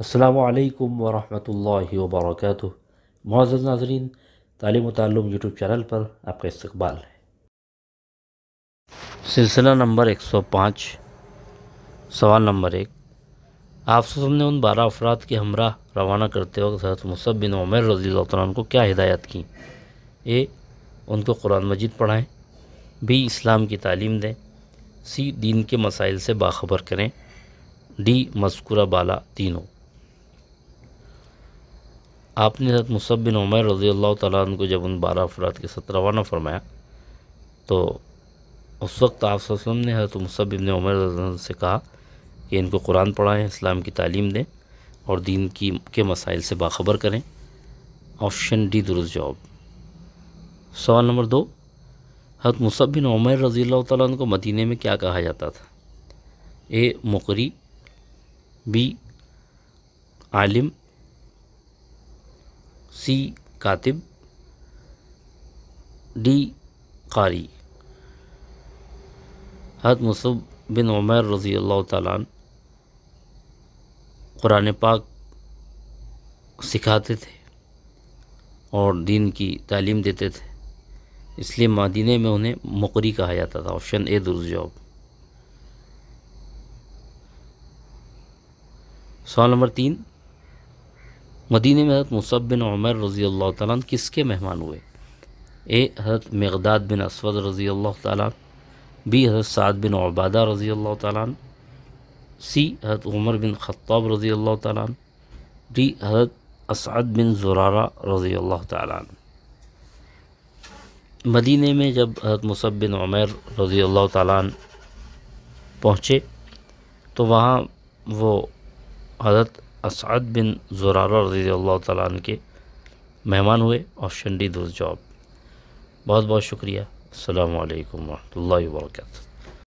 असलकम वरहमल work Moz नाजरीन तालीम तालुम यूट्यूब चैनल पर आपका इस्तबाल है सिलसिला नंबर 105 सवाल नंबर एक आप ने उन बारह अफराद के हमरा रवाना करते वक्त हजरत मुसब बिन उमर रजी को क्या हिदायत की ए उनको कुरान मजीद पढ़ाएँ बी इस्लाम की तालीम दें सी दीन के मसाइल से बाखबर करें डी मस्कुरा बाला तीनों आपने हजरत मुसब बिन उमर रज़ी अल्लाह तन को जब उन बारह अफराद के साथ रवाना फरमाया तो उस वक्त आप ने हजरत मुसब बिन उमर से कहा कि इनको कुरान पढ़ाएँ इस्लाम की तालीम दें और दीन की के मसाइल से बाखबर करें ऑप्शन डी दुरुस्त जवाब सवाल नंबर दो हजरत मुसब बिन उमर रज़ी अल्लाह को मदीने में क्या कहा जाता था ए मुकरी बी आलिम सी कातिब डी कारी हज़रत मुसब बिन उमर रज़ी अल्लाह ताला क़ुरान पाक सिखाते थे और दीन की तालीम देते थे इसलिए मदीने में उन्हें मुकरी कहा जाता था ऑप्शन ए दुरुस्त जॉब सवाल नंबर तीन मदीने में हज़रत मुसब बिन उमर रज़ी अल्लाह तन किसके मेहमान हुए ए हज़रत मेगदाद बिन असवद रज़ी अल्लाह तन बी हज़रत साद बिन अबादा रज़ी अल्लाह तन सी हज़रत उमर बिन ख़त्ताब रज़ी अल्लाह तन डी हज़रत असद बिन जुरारा रज़ी अल्लाह तन मदीने में जब हज़रत मुसब बिन उमर रज़ी अल्लाह तन पहुँचे तो वहाँ वो हज़रत असद बिन जुरार रजी अल्लाह तन के मेहमान हुए और शंडी दुर जॉब बहुत बहुत शुक्रिया अल्लाम वरहमल वर्क